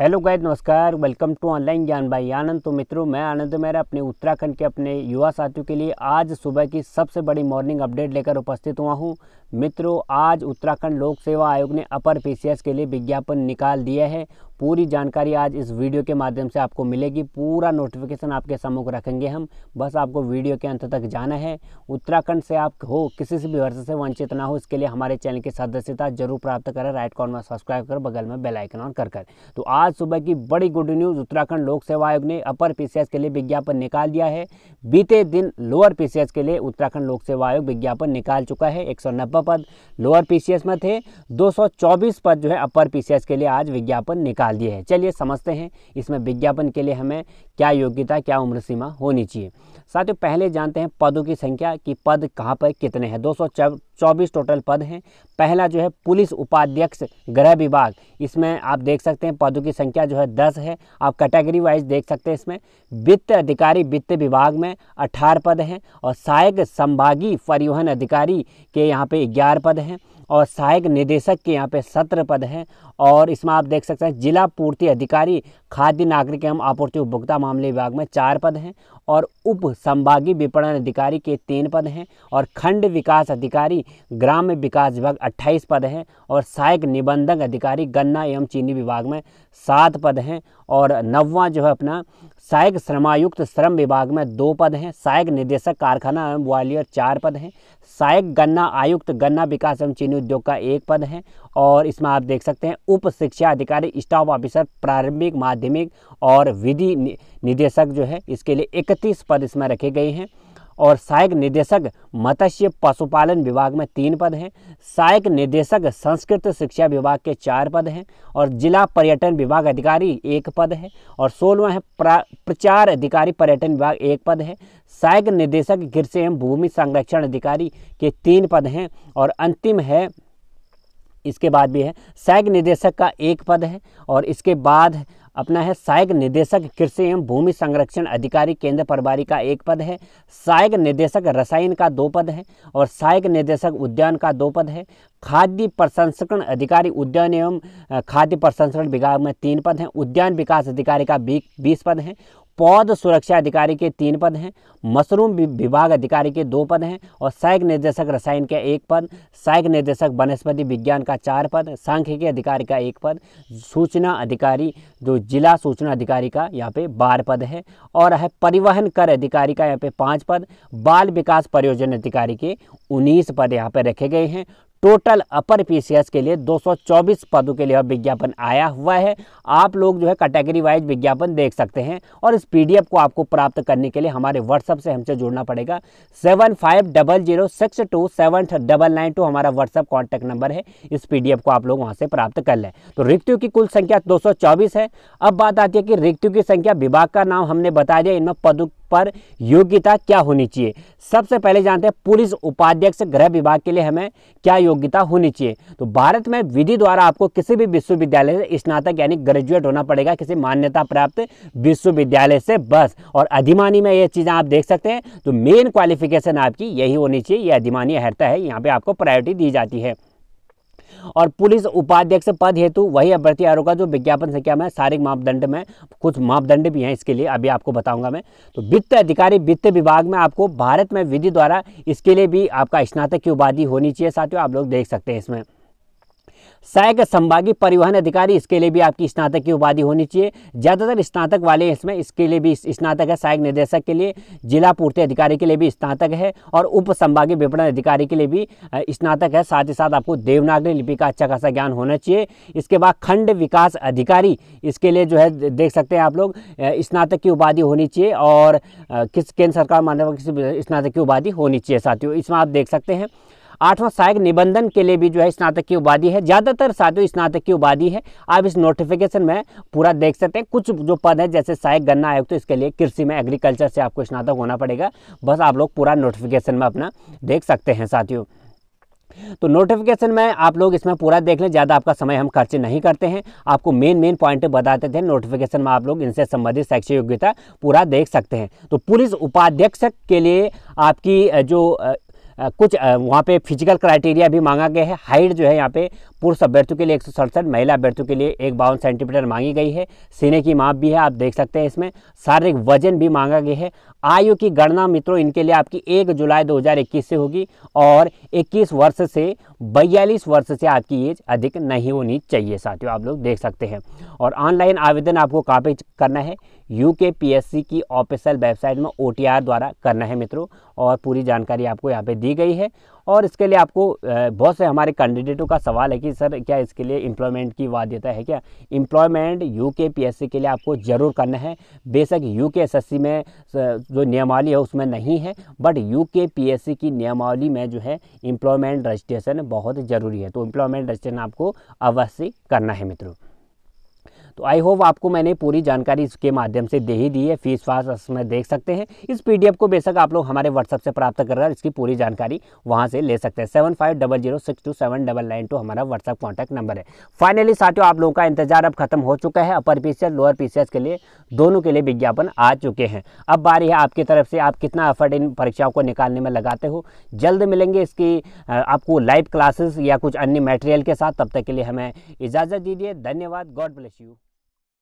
hello guide नमस्कार welcome to online ज्ञान भाई आनंद तो मित्रों मैं आनंद मेरा अपने उत्तराखंड के अपने युवा साथियों के लिए आज सुबह की सबसे बड़ी मॉर्निंग अपडेट लेकर उपस्थित हुआ हूं मित्रों आज उत्तराखंड लोक सेवा आयोग ने अपर पीसीएस के लिए विज्ञापन निकाल दिया है पूरी जानकारी आज इस वीडियो के माध्यम से आपको मिलेगी पूरा नोटिफिकेशन आपके सम्मुख रखेंगे हम बस आपको वीडियो के अंत तक जाना है उत्तराखंड से आप हो किसी से भी वर्ष से वंचित ना हो इसके लिए हमारे चैनल की सदस्यता जरूर प्राप्त करें राइट कॉर्नर में सब्सक्राइब कर बगल में बेलाइकन ऑन कर कर तो आज सुबह की बड़ी गुड न्यूज़ उत्तराखंड लोक सेवा आयोग ने अपर पी के लिए विज्ञापन निकाल दिया है बीते दिन लोअर पी के लिए उत्तराखंड लोक सेवा आयोग विज्ञापन निकाल चुका है एक पद लोअर पी में थे दो पद जो है अपर पी के लिए आज विज्ञापन निकाल निकाल दिए हैं चलिए समझते हैं इसमें विज्ञापन के लिए हमें क्या योग्यता क्या उम्र सीमा होनी चाहिए साथियों पहले जानते हैं पदों की संख्या कि पद कहाँ पर कितने हैं दो चौबीस टोटल पद हैं पहला जो है पुलिस उपाध्यक्ष गृह विभाग इसमें आप देख सकते हैं पदों की संख्या जो है दस है आप कैटेगरी वाइज देख सकते हैं इसमें वित्त अधिकारी वित्त विभाग में अठारह पद हैं और सहायक संभागीय परिवहन अधिकारी के यहाँ पे ग्यारह पद हैं और सहायक निदेशक के यहाँ पे सत्र पद हैं और इसमें आप देख सकते हैं जिला पूर्ति अधिकारी खाद्य नागरिक एवं आपूर्ति उपभोक्ता मामले विभाग में चार पद हैं और उप संभागीय विपणन अधिकारी के तीन पद हैं और खंड विकास अधिकारी ग्राम्य विकास विभाग अट्ठाईस पद हैं और सहायक निबंधक अधिकारी गन्ना एवं चीनी विभाग में सात पद हैं और नववा जो है अपना सहायक श्रमायुक्त श्रम विभाग में दो पद हैं सहायक निदेशक कारखाना एवं ग्वालियर चार पद हैं सहायक गन्ना आयुक्त गन्ना विकास एवं चीनी उद्योग का एक पद है और इसमें आप देख सकते हैं उप शिक्षा अधिकारी स्टाफ ऑफिसर प्रारंभिक माध्यमिक और विधि निदेशक जो है इसके लिए इकतीस पद इसमें रखे गए हैं और सहायक निदेशक मत्स्य पशुपालन विभाग में तीन पद हैं सहायक निदेशक संस्कृत शिक्षा विभाग के चार पद हैं और जिला पर्यटन विभाग अधिकारी एक पद है और सोलवा है प्रचार अधिकारी पर्यटन विभाग एक पद है सहायक निदेशक कृषि एवं भूमि संरक्षण अधिकारी के तीन पद हैं और अंतिम है इसके बाद भी है सहायक निदेशक का एक पद है और इसके बाद अपना है सहायक निदेशक कृषि एवं भूमि संरक्षण अधिकारी केंद्र प्रभारी का एक पद है सहायक निदेशक रसायन का दो पद है और सहायक निदेशक उद्यान का दो पद है खाद्य प्रसंस्करण अधिकारी उद्यान एवं खाद्य प्रसंस्करण विभाग में तीन पद हैं उद्यान विकास अधिकारी का बी बीस पद हैं पौध सुरक्षा अधिकारी के तीन पद हैं मशरूम विभाग अधिकारी के दो पद हैं और सहायक निर्देशक रसायन के एक पद सहायक निर्देशक वनस्पति विज्ञान का चार पद सांख्यिकी अधिकारी का एक पद सूचना अधिकारी जो जिला सूचना अधिकारी का यहाँ पे बार पद है और है परिवहन कर अधिकारी का यहाँ पे पाँच पद बाल विकास परियोजना अधिकारी के उन्नीस पद यहाँ पे रखे गए हैं टोटल अपर पीसीएस के लिए 224 पदों के लिए विज्ञापन आया हुआ है आप लोग जो है कैटेगरी वाइज विज्ञापन देख सकते हैं और इस पीडीएफ को आपको प्राप्त करने के लिए हमारे व्हाट्सएप से हमसे जुड़ना पड़ेगा seven five double zero six two seven double nine two हमारा व्हाट्सएप कॉन्टैक्ट नंबर है इस पीडीएफ को आप लोग वहाँ से प्राप्त कर लें तो रिक्तियों की कुल संख्या दो है अब बात आती है कि रिक्तियों की संख्या विभाग का नाम हमने बता दिया इनमें पदों पर योग्यता क्या होनी चाहिए सबसे पहले जानते हैं पुलिस उपाध्यक्ष गृह विभाग के लिए हमें क्या योग्यता होनी चाहिए तो भारत में विधि द्वारा आपको किसी भी विश्वविद्यालय से स्नातक यानी ग्रेजुएट होना पड़ेगा किसी मान्यता प्राप्त विश्वविद्यालय से बस और अधिमानी में ये चीज़ें आप देख सकते हैं तो मेन क्वालिफिकेशन आपकी यही होनी चाहिए ये अधिमानी अहर्ता है यहाँ पर आपको प्रायोरिटी दी जाती है और पुलिस उपाध्यक्ष पद हेतु वही अभ्यर्थी का जो विज्ञापन संख्या में शारीरिक मापदंड में कुछ मापदंड भी हैं इसके लिए अभी आपको बताऊंगा मैं तो वित्त अधिकारी वित्त विभाग में आपको भारत में विधि द्वारा इसके लिए भी आपका स्नातक की उपाधि होनी चाहिए साथियों आप लोग देख सकते हैं इसमें सहायक संभागीय परिवहन अधिकारी इसके लिए भी आपकी स्नातक की उपाधि होनी चाहिए ज़्यादातर स्नातक वाले इसमें इसके लिए भी स्नातक है सहायक निदेशक के लिए जिला पूर्ति अधिकारी के लिए भी स्नातक है और उप संभागीय विपणन अधिकारी के लिए भी स्नातक है साथ ही साथ आपको देवनागरी लिपि का अच्छा खासा ज्ञान होना चाहिए इसके बाद खंड विकास अधिकारी इसके लिए जो है देख सकते हैं आप लोग स्नातक की उपाधि होनी चाहिए और किस केंद्र सरकार मान्य किसी स्नातक की उपाधि होनी चाहिए साथियों इसमें आप देख सकते हैं आठवां सहायक निबंधन के लिए भी जो है स्नातक की उपाधि है ज़्यादातर साथियों स्नातक की उपाधि है आप इस नोटिफिकेशन में पूरा देख सकते हैं कुछ जो पद है जैसे सहायक गन्ना आयुक्त तो इसके लिए कृषि में एग्रीकल्चर से आपको स्नातक होना पड़ेगा बस आप लोग पूरा नोटिफिकेशन में अपना देख सकते हैं साथियों तो नोटिफिकेशन में आप लोग इसमें पूरा देख लें ज़्यादा आपका समय हम खर्च नहीं करते हैं आपको मेन मेन पॉइंट बताते थे नोटिफिकेशन में आप लोग इनसे संबंधित शैक्षिक योग्यता पूरा देख सकते हैं तो पुलिस उपाध्यक्ष के लिए आपकी जो कुछ वहाँ पे फिजिकल क्राइटेरिया भी मांगा गया है हाइट जो है यहाँ पे पुरुष अभ्यर्थियों के लिए एक महिला अभ्यर्थियों के लिए एक बावन सेंटीमीटर मांगी गई है सीने की माप भी है आप देख सकते हैं इसमें शारीरिक वजन भी मांगा गया है आयु की गणना मित्रों इनके लिए आपकी एक जुलाई 2021 से होगी और 21 वर्ष से बयालीस वर्ष से आपकी एज अधिक नहीं होनी चाहिए साथियों आप लोग देख सकते हैं और ऑनलाइन आवेदन आपको कहाँ करना है यू के पी एस सी की ऑफिशियल वेबसाइट में ओ टी आर द्वारा करना है मित्रों और पूरी जानकारी आपको यहाँ पे दी गई है और इसके लिए आपको बहुत से हमारे कैंडिडेटों का सवाल है कि सर क्या इसके लिए इम्प्लॉयमेंट की वाद्यता है क्या इम्प्लॉयमेंट यू के के लिए आपको ज़रूर करना है बेशक यू के में जो नियमावली है उसमें नहीं है बट यू के की नियमावली में जो है इम्प्लॉयमेंट रजिस्ट्रेशन बहुत ज़रूरी है तो इम्प्लॉयमेंट रजिस्ट्रेशन आपको अवश्य करना है मित्रों तो आई होप आपको मैंने पूरी जानकारी इसके माध्यम से दे ही दी है फीस फास में देख सकते हैं इस पीडीएफ को बेशक आप लोग हमारे व्हाट्सअप से प्राप्त कर रहे हैं इसकी पूरी जानकारी वहाँ से ले सकते हैं seven five double zero six two seven double nine two हमारा व्हाट्सअप कॉन्टैक्ट नंबर है फाइनली साथियों आप लोगों का इंतजार अब खत्म हो चुका है अपर पी लोअर पी के लिए दोनों के लिए विज्ञापन आ चुके हैं अब बारी है आपकी तरफ से आप कितना एफर्ट इन परीक्षाओं को निकालने में लगाते हो जल्द मिलेंगे इसकी आपको लाइव क्लासेस या कुछ अन्य मटेरियल के साथ तब तक के लिए हमें इजाज़त दीजिए धन्यवाद गॉड ब्लेस यू